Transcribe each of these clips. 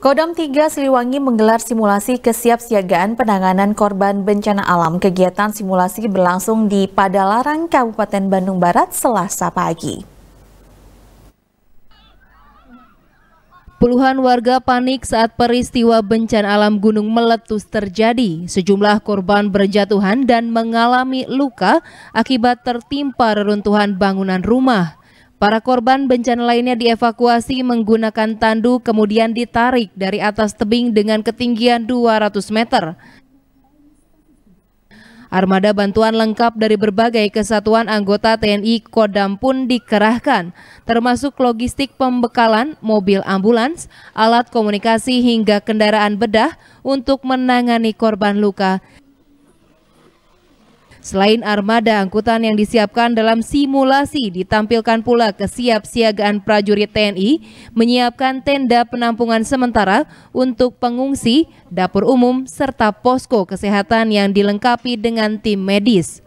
Kodam 3 Siliwangi menggelar simulasi kesiapsiagaan penanganan korban bencana alam. Kegiatan simulasi berlangsung di Padalarang, Kabupaten Bandung Barat, Selasa pagi. Puluhan warga panik saat peristiwa bencana alam gunung meletus terjadi. Sejumlah korban berjatuhan dan mengalami luka akibat tertimpa reruntuhan bangunan rumah. Para korban bencana lainnya dievakuasi menggunakan tandu kemudian ditarik dari atas tebing dengan ketinggian 200 meter. Armada bantuan lengkap dari berbagai kesatuan anggota TNI Kodam pun dikerahkan, termasuk logistik pembekalan, mobil ambulans, alat komunikasi hingga kendaraan bedah untuk menangani korban luka Selain armada angkutan yang disiapkan dalam simulasi, ditampilkan pula kesiapsiagaan prajurit TNI menyiapkan tenda penampungan sementara untuk pengungsi, dapur umum, serta posko kesehatan yang dilengkapi dengan tim medis.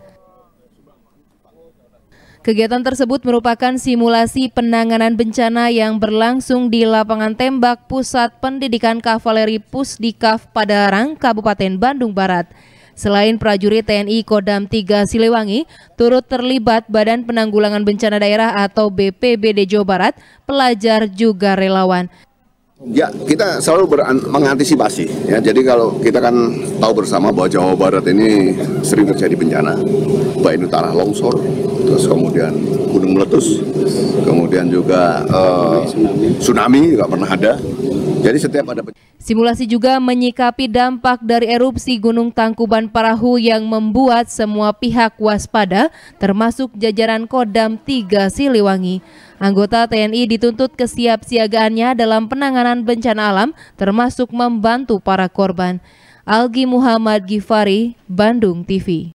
Kegiatan tersebut merupakan simulasi penanganan bencana yang berlangsung di lapangan tembak Pusat Pendidikan Kavaleri Pusdikaf Padarang, Kabupaten Bandung Barat. Selain prajurit TNI Kodam 3 Siliwangi turut terlibat Badan Penanggulangan Bencana Daerah atau BPBD Jawa Barat, pelajar juga relawan. Ya, kita selalu mengantisipasi. Ya, jadi kalau kita kan tahu bersama bahwa Jawa Barat ini sering terjadi bencana, baik itu tanah longsor, terus kemudian gunung meletus, kemudian juga uh, tsunami nggak pernah ada. Jadi setiap ada Simulasi juga menyikapi dampak dari erupsi Gunung Tangkuban Parahu yang membuat semua pihak waspada, termasuk jajaran Kodam 3 Siliwangi. Anggota TNI dituntut kesiapsiagaannya dalam penanganan penanganan bencana alam termasuk membantu para korban. Algi Muhammad Gifari, Bandung TV